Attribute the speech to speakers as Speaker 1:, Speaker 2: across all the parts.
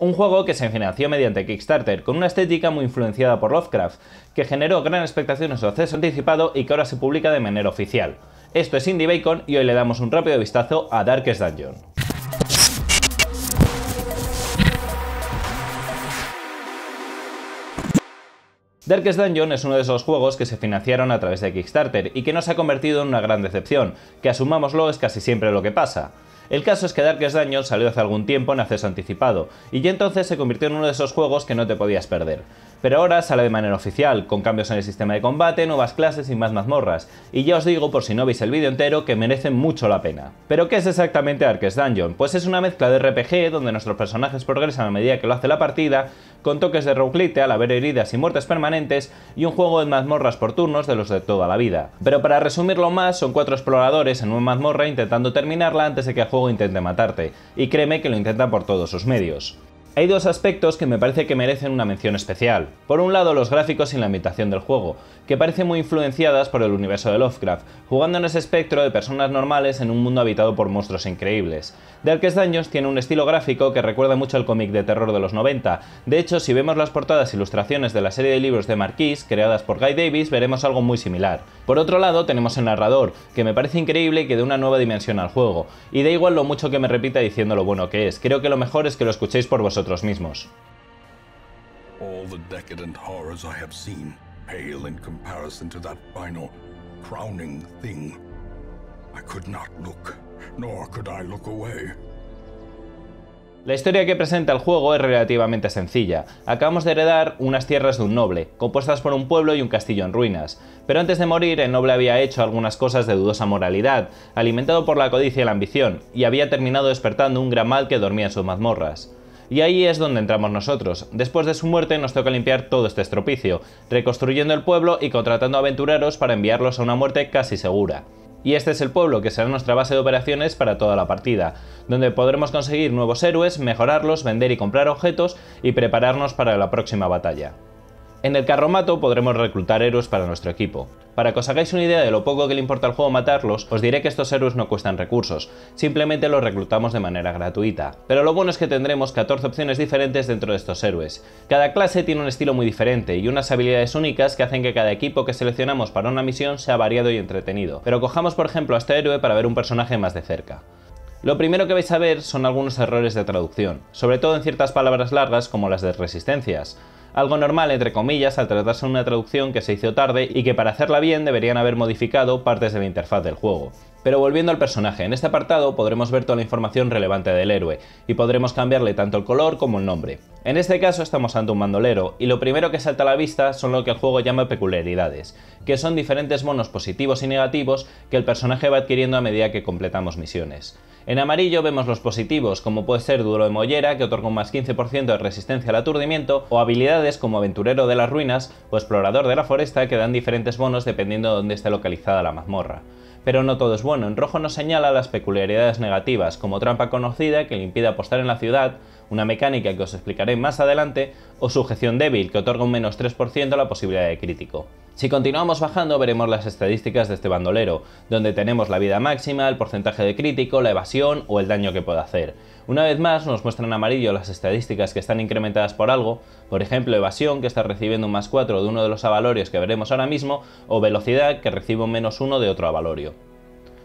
Speaker 1: un juego que se financió mediante Kickstarter, con una estética muy influenciada por Lovecraft, que generó gran expectación en su acceso anticipado y que ahora se publica de manera oficial. Esto es Indie Bacon y hoy le damos un rápido vistazo a Darkest Dungeon. Darkest Dungeon es uno de esos juegos que se financiaron a través de Kickstarter y que no se ha convertido en una gran decepción, que asumámoslo es casi siempre lo que pasa. El caso es que Darkest Dungeon salió hace algún tiempo en acceso anticipado, y ya entonces se convirtió en uno de esos juegos que no te podías perder. Pero ahora sale de manera oficial, con cambios en el sistema de combate, nuevas clases y más mazmorras, y ya os digo por si no veis el vídeo entero que merece mucho la pena. ¿Pero qué es exactamente Darkest Dungeon? Pues es una mezcla de RPG donde nuestros personajes progresan a medida que lo hace la partida, con toques de roguelite al haber heridas y muertes permanentes, y un juego de mazmorras por turnos de los de toda la vida. Pero para resumirlo más, son cuatro exploradores en una mazmorra intentando terminarla antes de que intente matarte, y créeme que lo intenta por todos sus medios. Hay dos aspectos que me parece que merecen una mención especial. Por un lado, los gráficos y la ambientación del juego, que parecen muy influenciadas por el universo de Lovecraft, jugando en ese espectro de personas normales en un mundo habitado por monstruos increíbles. Darkest Dungeons tiene un estilo gráfico que recuerda mucho al cómic de terror de los 90. De hecho, si vemos las portadas e ilustraciones de la serie de libros de Marquis, creadas por Guy Davis, veremos algo muy similar. Por otro lado, tenemos el narrador, que me parece increíble y que da una nueva dimensión al juego, y da igual lo mucho que me repita diciendo lo bueno que es, creo que lo mejor es que lo escuchéis por vosotros mismos. La historia que presenta el juego es relativamente sencilla. Acabamos de heredar unas tierras de un noble, compuestas por un pueblo y un castillo en ruinas. Pero antes de morir, el noble había hecho algunas cosas de dudosa moralidad, alimentado por la codicia y la ambición, y había terminado despertando un gran mal que dormía en sus mazmorras. Y ahí es donde entramos nosotros. Después de su muerte nos toca limpiar todo este estropicio, reconstruyendo el pueblo y contratando aventureros para enviarlos a una muerte casi segura. Y este es el pueblo que será nuestra base de operaciones para toda la partida, donde podremos conseguir nuevos héroes, mejorarlos, vender y comprar objetos y prepararnos para la próxima batalla. En el carromato podremos reclutar héroes para nuestro equipo. Para que os hagáis una idea de lo poco que le importa al juego matarlos, os diré que estos héroes no cuestan recursos, simplemente los reclutamos de manera gratuita. Pero lo bueno es que tendremos 14 opciones diferentes dentro de estos héroes. Cada clase tiene un estilo muy diferente y unas habilidades únicas que hacen que cada equipo que seleccionamos para una misión sea variado y entretenido. Pero cojamos por ejemplo a este héroe para ver un personaje más de cerca. Lo primero que vais a ver son algunos errores de traducción, sobre todo en ciertas palabras largas como las de resistencias algo normal entre comillas al tratarse de una traducción que se hizo tarde y que para hacerla bien deberían haber modificado partes de la interfaz del juego. Pero volviendo al personaje, en este apartado podremos ver toda la información relevante del héroe, y podremos cambiarle tanto el color como el nombre. En este caso estamos ante un mandolero, y lo primero que salta a la vista son lo que el juego llama peculiaridades, que son diferentes monos positivos y negativos que el personaje va adquiriendo a medida que completamos misiones. En amarillo vemos los positivos, como puede ser Duro de Mollera, que otorga un más 15% de resistencia al aturdimiento, o habilidades como Aventurero de las Ruinas o Explorador de la Foresta, que dan diferentes bonos dependiendo de dónde esté localizada la mazmorra. Pero no todo es bueno, en rojo nos señala las peculiaridades negativas, como trampa conocida que le impide apostar en la ciudad, una mecánica que os explicaré más adelante, o sujeción débil, que otorga un menos 3% la posibilidad de crítico. Si continuamos bajando veremos las estadísticas de este bandolero, donde tenemos la vida máxima, el porcentaje de crítico, la evasión o el daño que puede hacer. Una vez más nos muestran en amarillo las estadísticas que están incrementadas por algo, por ejemplo evasión que está recibiendo un más 4 de uno de los avalorios que veremos ahora mismo, o velocidad que recibe un menos 1 de otro avalorio.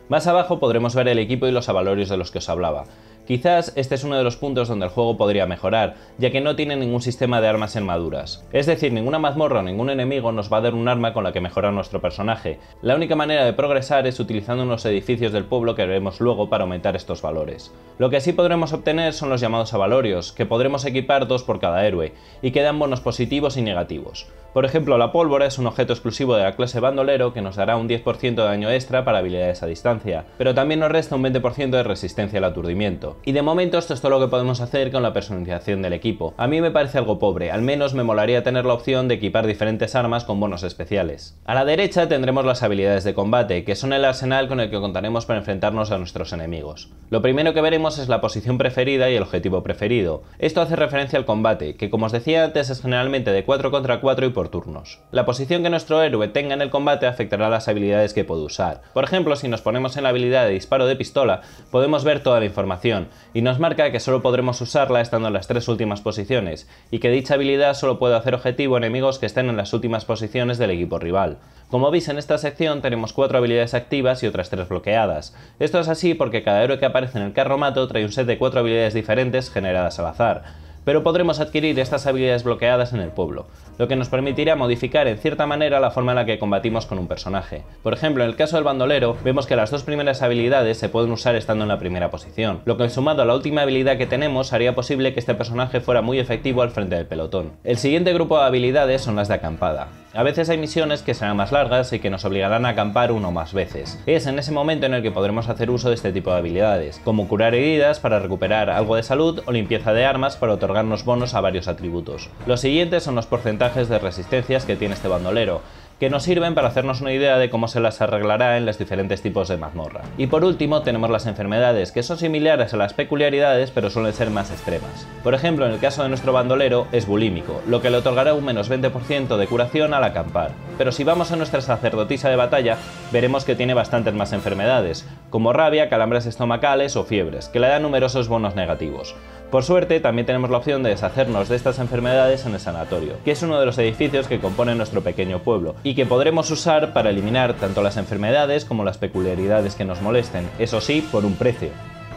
Speaker 1: Más abajo podremos ver el equipo y los avalorios de los que os hablaba. Quizás este es uno de los puntos donde el juego podría mejorar, ya que no tiene ningún sistema de armas maduras. Es decir, ninguna mazmorra o ningún enemigo nos va a dar un arma con la que mejorar nuestro personaje. La única manera de progresar es utilizando unos edificios del pueblo que veremos luego para aumentar estos valores. Lo que así podremos obtener son los llamados avalorios, que podremos equipar dos por cada héroe, y que dan bonos positivos y negativos. Por ejemplo, la pólvora es un objeto exclusivo de la clase bandolero que nos dará un 10% de daño extra para habilidades a distancia, pero también nos resta un 20% de resistencia al aturdimiento. Y de momento esto es todo lo que podemos hacer con la personalización del equipo. A mí me parece algo pobre, al menos me molaría tener la opción de equipar diferentes armas con bonos especiales. A la derecha tendremos las habilidades de combate, que son el arsenal con el que contaremos para enfrentarnos a nuestros enemigos. Lo primero que veremos es la posición preferida y el objetivo preferido. Esto hace referencia al combate, que como os decía antes es generalmente de 4 contra 4 y por turnos. La posición que nuestro héroe tenga en el combate afectará las habilidades que puede usar. Por ejemplo, si nos ponemos en la habilidad de disparo de pistola, podemos ver toda la información, y nos marca que solo podremos usarla estando en las tres últimas posiciones, y que dicha habilidad solo puede hacer objetivo enemigos que estén en las últimas posiciones del equipo rival. Como veis en esta sección tenemos cuatro habilidades activas y otras tres bloqueadas. Esto es así porque cada héroe que aparece en el carro mato trae un set de cuatro habilidades diferentes generadas al azar, pero podremos adquirir estas habilidades bloqueadas en el pueblo, lo que nos permitirá modificar en cierta manera la forma en la que combatimos con un personaje. Por ejemplo, en el caso del bandolero, vemos que las dos primeras habilidades se pueden usar estando en la primera posición, lo que sumado a la última habilidad que tenemos haría posible que este personaje fuera muy efectivo al frente del pelotón. El siguiente grupo de habilidades son las de acampada. A veces hay misiones que serán más largas y que nos obligarán a acampar uno más veces. Es en ese momento en el que podremos hacer uso de este tipo de habilidades, como curar heridas para recuperar algo de salud o limpieza de armas para otorgarnos bonos a varios atributos. Los siguientes son los porcentajes de resistencias que tiene este bandolero que nos sirven para hacernos una idea de cómo se las arreglará en los diferentes tipos de mazmorra. Y por último tenemos las enfermedades, que son similares a las peculiaridades pero suelen ser más extremas. Por ejemplo, en el caso de nuestro bandolero es bulímico, lo que le otorgará un menos 20% de curación al acampar. Pero si vamos a nuestra sacerdotisa de batalla, veremos que tiene bastantes más enfermedades, como rabia, calambres estomacales o fiebres, que le dan numerosos bonos negativos. Por suerte, también tenemos la opción de deshacernos de estas enfermedades en el sanatorio, que es uno de los edificios que compone nuestro pequeño pueblo, y que podremos usar para eliminar tanto las enfermedades como las peculiaridades que nos molesten, eso sí, por un precio.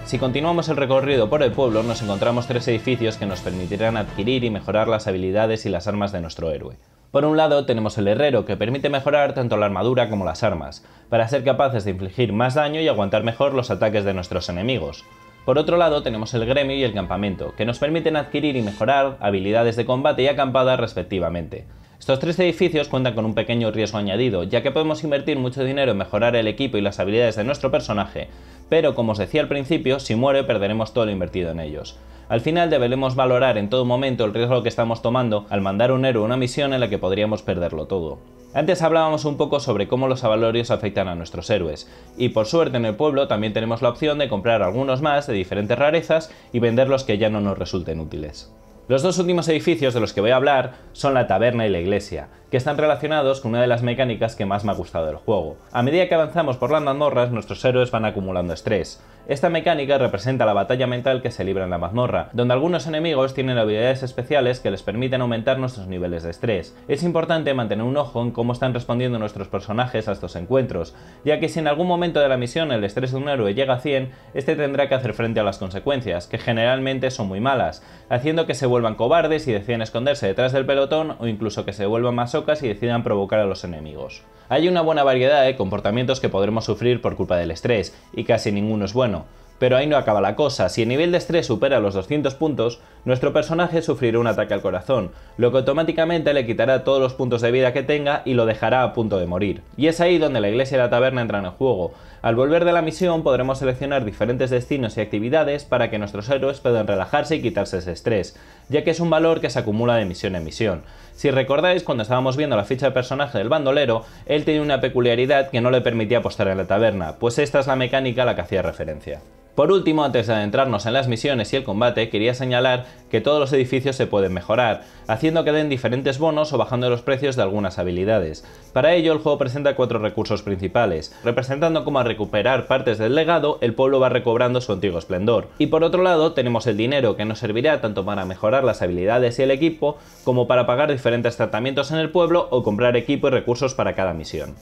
Speaker 1: Si continuamos el recorrido por el pueblo, nos encontramos tres edificios que nos permitirán adquirir y mejorar las habilidades y las armas de nuestro héroe. Por un lado tenemos el herrero, que permite mejorar tanto la armadura como las armas, para ser capaces de infligir más daño y aguantar mejor los ataques de nuestros enemigos. Por otro lado tenemos el gremio y el campamento, que nos permiten adquirir y mejorar habilidades de combate y acampada respectivamente. Estos tres edificios cuentan con un pequeño riesgo añadido, ya que podemos invertir mucho dinero en mejorar el equipo y las habilidades de nuestro personaje, pero como os decía al principio, si muere perderemos todo lo invertido en ellos. Al final deberemos valorar en todo momento el riesgo que estamos tomando al mandar un héroe a una misión en la que podríamos perderlo todo. Antes hablábamos un poco sobre cómo los avalorios afectan a nuestros héroes, y por suerte en el pueblo también tenemos la opción de comprar algunos más de diferentes rarezas y vender los que ya no nos resulten útiles. Los dos últimos edificios de los que voy a hablar son la taberna y la iglesia, que están relacionados con una de las mecánicas que más me ha gustado del juego. A medida que avanzamos por las mazmorras, nuestros héroes van acumulando estrés, esta mecánica representa la batalla mental que se libra en la mazmorra, donde algunos enemigos tienen habilidades especiales que les permiten aumentar nuestros niveles de estrés. Es importante mantener un ojo en cómo están respondiendo nuestros personajes a estos encuentros, ya que si en algún momento de la misión el estrés de un héroe llega a 100, este tendrá que hacer frente a las consecuencias, que generalmente son muy malas, haciendo que se vuelvan cobardes y deciden esconderse detrás del pelotón o incluso que se vuelvan masocas y decidan provocar a los enemigos. Hay una buena variedad de comportamientos que podremos sufrir por culpa del estrés, y casi ninguno es bueno, pero ahí no acaba la cosa, si el nivel de estrés supera los 200 puntos, nuestro personaje sufrirá un ataque al corazón, lo que automáticamente le quitará todos los puntos de vida que tenga y lo dejará a punto de morir. Y es ahí donde la iglesia y la taberna entran en juego. Al volver de la misión podremos seleccionar diferentes destinos y actividades para que nuestros héroes puedan relajarse y quitarse ese estrés, ya que es un valor que se acumula de misión en misión. Si recordáis, cuando estábamos viendo la ficha de personaje del bandolero, él tenía una peculiaridad que no le permitía apostar en la taberna, pues esta es la mecánica a la que hacía referencia. Por último, antes de adentrarnos en las misiones y el combate, quería señalar que todos los edificios se pueden mejorar, haciendo que den diferentes bonos o bajando los precios de algunas habilidades. Para ello, el juego presenta cuatro recursos principales, representando cómo al recuperar partes del legado, el pueblo va recobrando su antiguo esplendor. Y por otro lado, tenemos el dinero, que nos servirá tanto para mejorar las habilidades y el equipo, como para pagar diferentes tratamientos en el pueblo o comprar equipo y recursos para cada misión.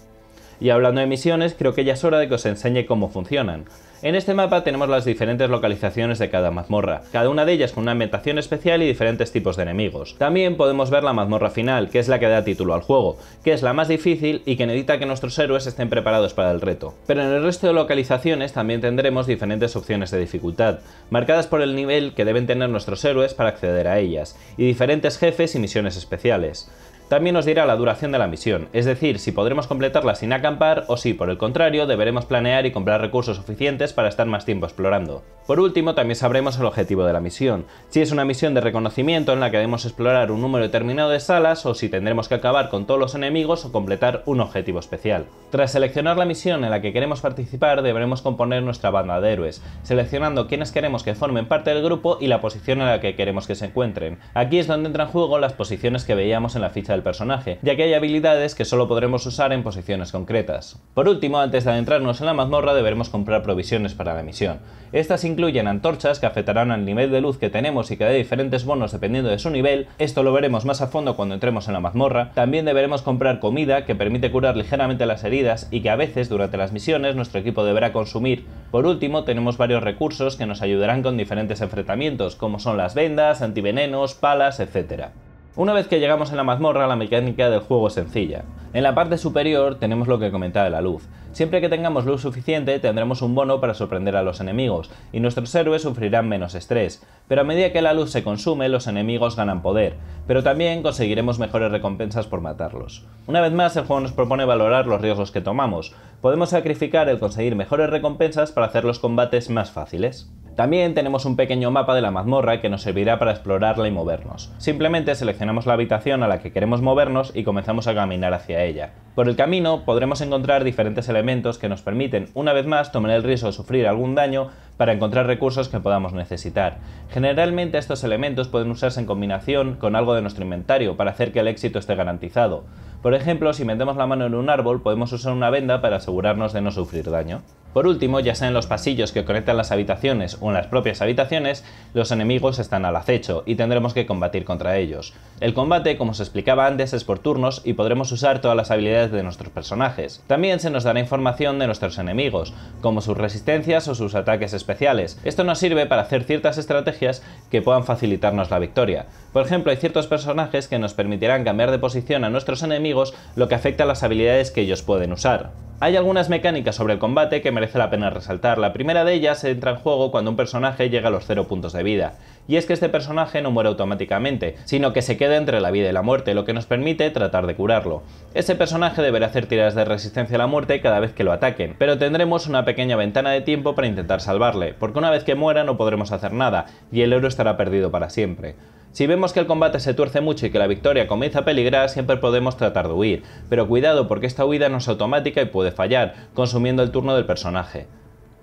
Speaker 1: Y hablando de misiones, creo que ya es hora de que os enseñe cómo funcionan. En este mapa tenemos las diferentes localizaciones de cada mazmorra, cada una de ellas con una ambientación especial y diferentes tipos de enemigos. También podemos ver la mazmorra final, que es la que da título al juego, que es la más difícil y que necesita que nuestros héroes estén preparados para el reto. Pero en el resto de localizaciones también tendremos diferentes opciones de dificultad, marcadas por el nivel que deben tener nuestros héroes para acceder a ellas, y diferentes jefes y misiones especiales. También nos dirá la duración de la misión, es decir, si podremos completarla sin acampar o si, por el contrario, deberemos planear y comprar recursos suficientes para estar más tiempo explorando. Por último, también sabremos el objetivo de la misión, si es una misión de reconocimiento en la que debemos explorar un número determinado de salas o si tendremos que acabar con todos los enemigos o completar un objetivo especial. Tras seleccionar la misión en la que queremos participar, deberemos componer nuestra banda de héroes, seleccionando quienes queremos que formen parte del grupo y la posición en la que queremos que se encuentren. Aquí es donde entran en juego las posiciones que veíamos en la ficha el personaje, ya que hay habilidades que solo podremos usar en posiciones concretas. Por último, antes de adentrarnos en la mazmorra deberemos comprar provisiones para la misión. Estas incluyen antorchas que afectarán al nivel de luz que tenemos y que da diferentes bonos dependiendo de su nivel, esto lo veremos más a fondo cuando entremos en la mazmorra. También deberemos comprar comida que permite curar ligeramente las heridas y que a veces durante las misiones nuestro equipo deberá consumir. Por último, tenemos varios recursos que nos ayudarán con diferentes enfrentamientos, como son las vendas, antivenenos, palas, etc. Una vez que llegamos a la mazmorra, la mecánica del juego es sencilla. En la parte superior tenemos lo que comentaba la luz. Siempre que tengamos luz suficiente tendremos un bono para sorprender a los enemigos, y nuestros héroes sufrirán menos estrés, pero a medida que la luz se consume los enemigos ganan poder, pero también conseguiremos mejores recompensas por matarlos. Una vez más el juego nos propone valorar los riesgos que tomamos, podemos sacrificar el conseguir mejores recompensas para hacer los combates más fáciles. También tenemos un pequeño mapa de la mazmorra que nos servirá para explorarla y movernos. Simplemente seleccionamos la habitación a la que queremos movernos y comenzamos a caminar hacia ella. Por el camino podremos encontrar diferentes elementos que nos permiten, una vez más, tomar el riesgo de sufrir algún daño para encontrar recursos que podamos necesitar. Generalmente estos elementos pueden usarse en combinación con algo de nuestro inventario para hacer que el éxito esté garantizado. Por ejemplo, si metemos la mano en un árbol podemos usar una venda para asegurarnos de no sufrir daño. Por último, ya sea en los pasillos que conectan las habitaciones o en las propias habitaciones, los enemigos están al acecho y tendremos que combatir contra ellos. El combate, como se explicaba antes, es por turnos y podremos usar todas las habilidades de nuestros personajes. También se nos dará información de nuestros enemigos, como sus resistencias o sus ataques especiales. Esto nos sirve para hacer ciertas estrategias que puedan facilitarnos la victoria. Por ejemplo, hay ciertos personajes que nos permitirán cambiar de posición a nuestros enemigos, lo que afecta a las habilidades que ellos pueden usar. Hay algunas mecánicas sobre el combate que merece la pena resaltar. La primera de ellas entra en juego cuando un personaje llega a los 0 puntos de vida. Y es que este personaje no muere automáticamente, sino que se queda entre la vida y la muerte, lo que nos permite tratar de curarlo. Ese personaje deberá hacer tiras de resistencia a la muerte cada vez que lo ataquen, pero tendremos una pequeña ventana de tiempo para intentar salvarle, porque una vez que muera no podremos hacer nada, y el héroe estará perdido para siempre. Si vemos que el combate se tuerce mucho y que la victoria comienza a peligrar, siempre podemos tratar de huir, pero cuidado porque esta huida no es automática y puede fallar, consumiendo el turno del personaje.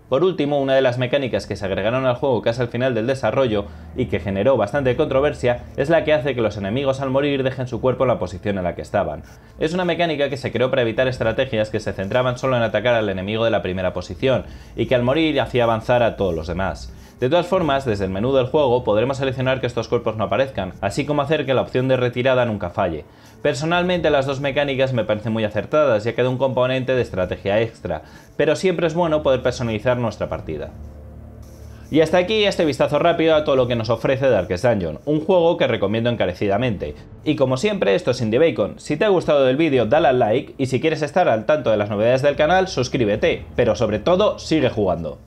Speaker 1: Por último, una de las mecánicas que se agregaron al juego casi al final del desarrollo y que generó bastante controversia es la que hace que los enemigos al morir dejen su cuerpo en la posición en la que estaban. Es una mecánica que se creó para evitar estrategias que se centraban solo en atacar al enemigo de la primera posición y que al morir hacía avanzar a todos los demás. De todas formas, desde el menú del juego podremos seleccionar que estos cuerpos no aparezcan, así como hacer que la opción de retirada nunca falle. Personalmente las dos mecánicas me parecen muy acertadas ya que da un componente de estrategia extra, pero siempre es bueno poder personalizar nuestra partida. Y hasta aquí este vistazo rápido a todo lo que nos ofrece Darkest Dungeon, un juego que recomiendo encarecidamente. Y como siempre, esto es Indie Bacon. Si te ha gustado el vídeo, dale al like y si quieres estar al tanto de las novedades del canal, suscríbete, pero sobre todo, sigue jugando.